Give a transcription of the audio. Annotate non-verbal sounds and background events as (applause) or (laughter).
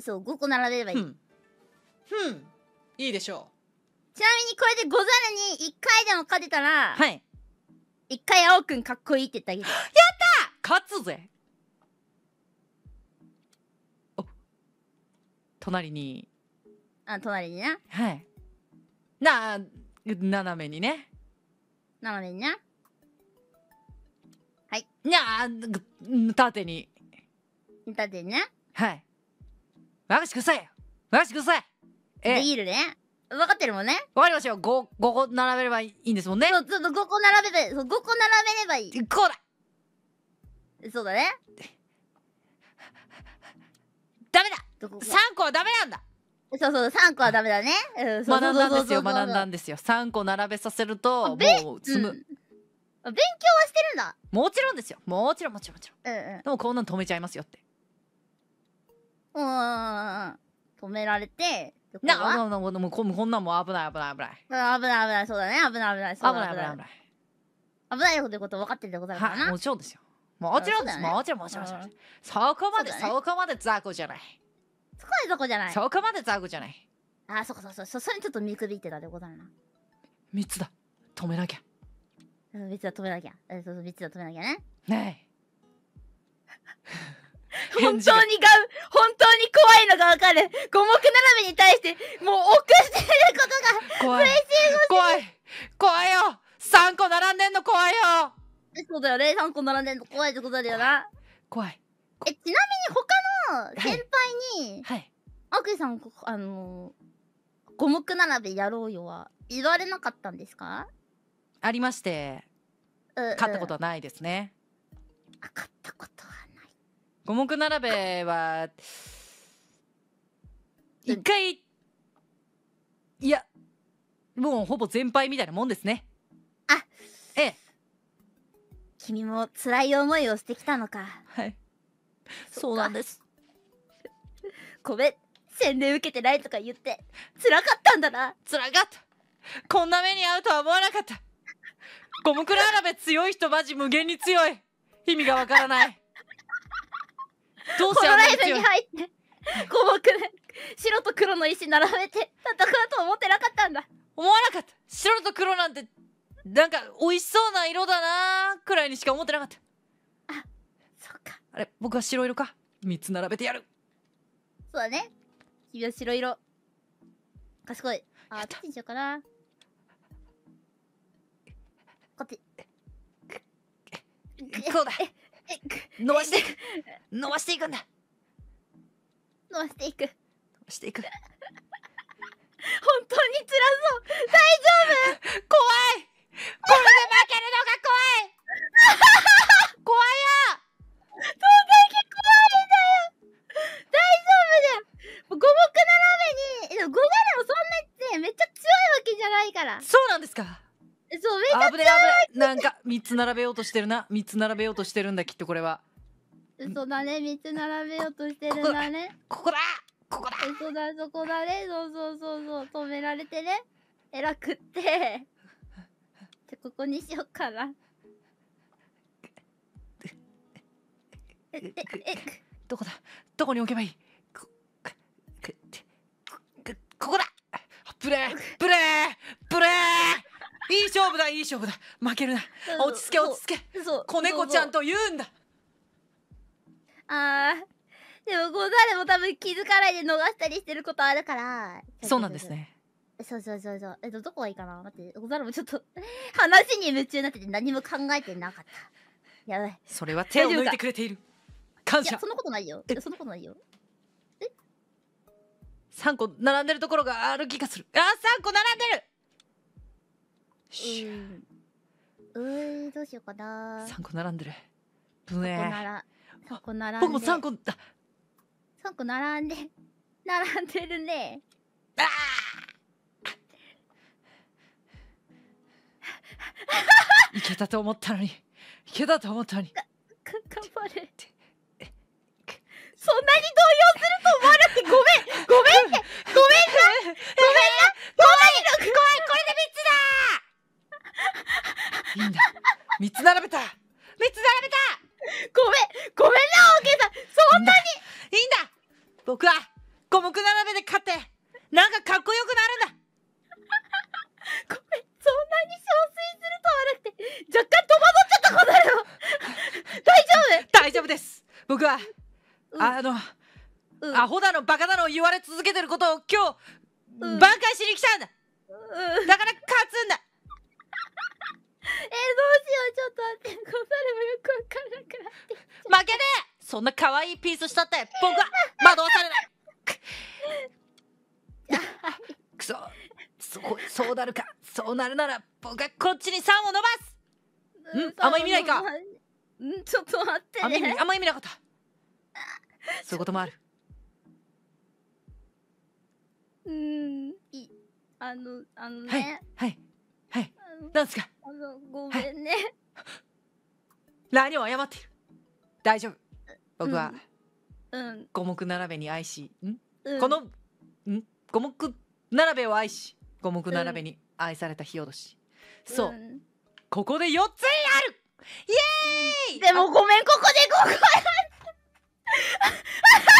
そう5個並べればいい、ふんんいいでしょうちなみにこれでござるに1回でも勝てたらはい1回青くんかっこいいって言ってあげるやった勝つぜお隣にあ隣になはいな斜めにね斜めにねはいにゃあ縦に縦になはい任してくさい任してくさいえビールね分かってるもんね分かりましたよ 5, 5個並べればいいんですもんねそうそう5個並べて5個並べればいいこうだそうだねダメだ3個はダメなんだそうそう3個はダメだね、うん、学んだんですよ学んだんですよ3個並べさせるともう積む、うん、勉強はしてるんだもちろんですよもちろんもちろんもちろん、うんうん、でもこんなん止めちゃいますよってうん止められてなあななもうこんなんも危ない危ない危ない危ない危ないそうだね危ない危ないそうだ、危ない危ない危ない危ないうこと分かってるでございますいもちろんですよもちろんです、もちろんもちろんそこまでそ,、こまで雑魚じゃないそこまで雑魚じゃないそこまで雑魚じゃないあそこそそそそれちょっと見くびってたでござるな3つだ止めなきゃ3つだ止めなきゃそつだ止めなきゃねねえ本当にが、本当に怖いのがわかる。五目並べに対して、もう臆してることが、怖い。怖い。怖いよ。三個並んでんの怖いよ。そうだよね。三個並んでんの怖いってことだよな。怖い。怖いえ、ちなみに他の先輩に、はい。アクさん、あの五目並べやろうよは、言われなかったんですかありまして、うんうん、勝ったことはないですね。勝ったことは五目並べは一回いやもうほぼ全敗みたいなもんですねあええ君も辛い思いをしてきたのかはいそうなんですごめん洗礼受けてないとか言って辛かったんだな辛かったこんな目に遭うとは思わなかったゴムクラ並べ強い人マジ無限に強い意味がわからないどうしようライブに入って5目白と黒の石並べて戦うと思ってなかったんだ思わなかった白と黒なんてなんか美味しそうな色だなくらいにしか思ってなかったあそっかあれ僕は白色か3つ並べてやるそうだね君は白色賢いあっちにしようかなこっちこうだ伸ばしていく (laughs) 伸ばしていくんだ伸ばしていく伸ばしていく本当に辛そう大丈夫怖いこれで負けるのが怖い怖いよ東大結怖いんだよ大丈夫だよ五目並べに五目もそんなにてめっちゃ強いわけじゃないからそうなんですか危ねぶねなんか3つ並べようとしてるな3つ並べようとしてるんだきっとこれは嘘だね3つ並べようとしてるんだねここだここだ嘘だそこだねそうそうそうそう止められてねらくってじゃここにしよっかなえええどこだどこに置けばいいこここだプレプレプレいい勝負だいい勝負だ負けるな落ち着け落ち着け子猫ちゃんと言うんだあーでもござるも多分気づかないで逃したりしてることあるからそうなんですねそうそうそうそうえっとどこがいいかな待ってゴザもちょっと話に夢中になってて何も考えてなかったやばいそれは手を抜いてくれている感謝いやそんなことないよそんなことないよえ3個並んでるところがある気がするあ三3個並んでるうん、うーどうしようかな三個並んでるぶねー個並んで僕も3個だ3個並んで並んでるねああいけたと思ったのにいけたと思ったのに頑張れそんなに動揺すると思わなくて (laughs) ごめんごめんねごめんなごめんな (laughs) ごめんな怖いこれで3つだなんだ3つ並べた三つ並べたごめんごめんなおけいさんそんなにいいんだ僕は五目並べで勝ってなんかかっこよくなるんだ (laughs) ごめんそんなに憔悴するとはなくて若干戸惑っちゃったことるよ (laughs) 大丈夫大丈夫です僕は、うん、あの、うん、アホだのバカだの言われ続けてることを今日、うん、挽回しに来たんだ、うん、だから勝つんだどうしようちょっと待って答れもよくわからなくなって負けねえそんな可愛いピースしたって僕は惑わされない (laughs) くそそうそうなるかそうなるなら僕はこっちに3を伸ばすうんあんま意味ないかんちょっと待って、ね、あんまりあんま意味なかったそういうこともあるうんいあのあのねはいはいはい、はい、なんですかごめんね、はを謝ってる大丈夫僕は、五目並べに愛し、この五目並べを愛し五目並べに愛された日落どし、そう、ここで4つになるイエーイでもごめんここで5個あ